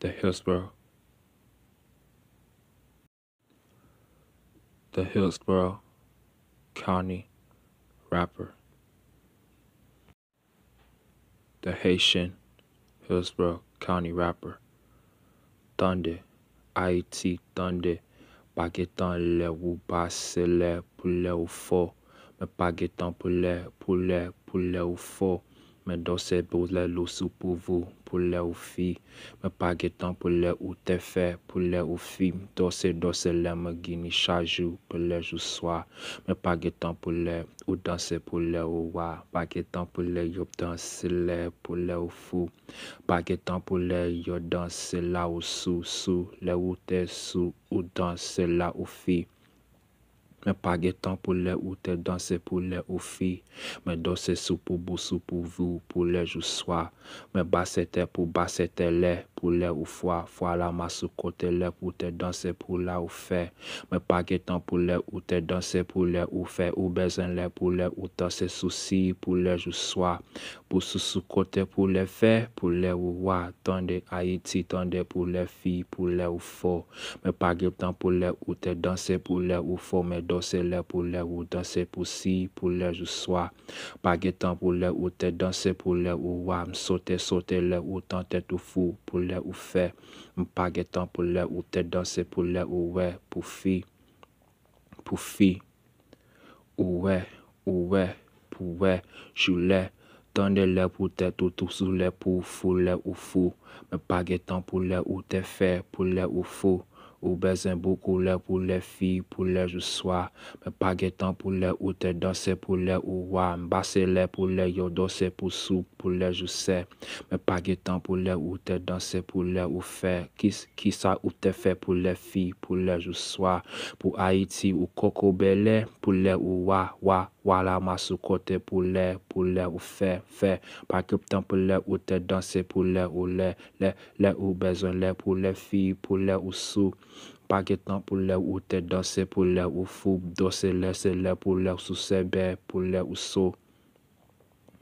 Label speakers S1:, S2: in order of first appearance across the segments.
S1: The Hillsborough, The Hillsborough, County rapper. The Haitian Hillsborough County rapper. Thunder. Haïti tande, pa ge tan le ou base le pou le ou fo, me pa ge tan pou le, pou le, pou le ou fo. Men dosè bo le lousou pou vou pou le ou fi. Men pa ge tan pou le ou te fe pou le ou fi. Dosè dosè le mè gini chajou pou le jou swa. Men pa ge tan pou le ou danse pou le ou wa. Pa ge tan pou le yop danse le pou le ou fou. Pa ge tan pou le yo danse la ou sou sou. Le ou te sou ou danse la ou fi. Mais pas de temps pour les ou danser pour les ou filles. Mais danser sous pour vous, pour vous, pour les jours soir. Mais basse pour les pour les ou fois, fois la sous-côté, les pou te danser pou la ou fait Mais pa que pou les ou te danser pou les ou fait ou bezen les pou les ou danser souci pou les jou soir. Pou sou sou côté pou les fe, pou les ou wa, tande Haiti, tande pou les fi, pou les ou fo. Mais pa que pou les ou te danser pou les ou fo, me danser les pou les ou danser pou si, pou lè jou soir. Pa ge pou ou te danser pou les ou wa, Sauter sote les ou tante tout fou, pour ou fè, un tan pou lè ou te danse, pou lè ou ouais pou fi, Pour fi, ou ouais ou ouais pou wè, chou lè, tande lè pou te tout sou lè pou fou ou fou, mais tan pour lè ou te faire Pour lè ou fou, Ou bezen boku le pou le fi pou le jouswa. Me pagetan pou le ou te danse pou le ouwa. Mbase le pou le yodo se pou sou pou le jouse. Me pagetan pou le ou te danse pou le oufe. Ki sa ou te fe pou le fi pou le jouswa. Pou Haiti ou Kokobele pou le ouwa wawa. wala sous kote pou lè, pou lè ou fè, fè. Pas que temps ou te danser pour lè ou lè, lè, lè ou besoin lè, pour les filles pour lè ou sou. Pas que temps ou te danser pour lè ou fou, dosse lè, se lè, pou lè ou sou sebe, pou ou sou.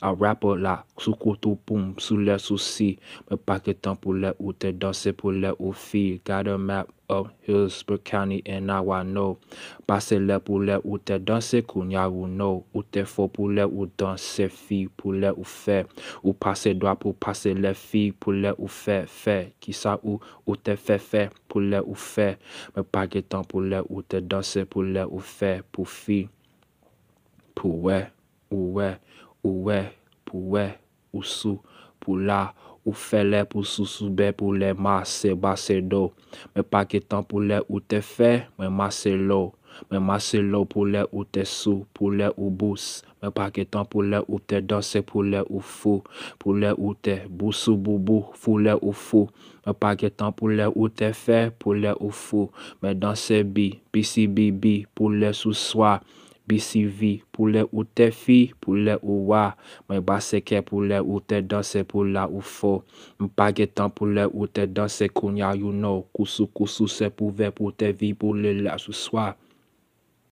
S1: A rap o la, sou koutou poum, sou le sou si Me pake tan pou le ou te danse pou le ou fi Gade map, up hills, brook county en awa nou Pase le pou le ou te danse koun ya ou nou Ou te fò pou le ou danse fi pou le ou fe Ou pase dwa pou pase le fi pou le ou fe fe Ki sa ou, ou te fe fe pou le ou fe Me pake tan pou le ou te danse pou le ou fe pou fi Pou we, ou we ouè, ou sou, pou la, ou fè pour pou sou soubè pou les masè mais do. Me pa ke pou ou te fè, me masse l'eau Me masè l'eau pou ou te sou, pou ou bous. Me pa ke ou te danser pou ou fou. Pou ou te bousou boubou, foule ou fou. Me pa ke ou te fè, pou ou fou. Me danser bi, pisi bi bi, pou sous sou Bi si vi pou le ou te fi pou le ou wa. Mwen ba seke pou le ou te danse pou la ou fo. Mpa ge tan pou le ou te danse koun ya yon nou. Kousou kousou se pou ve pou te vi pou le la sou swa.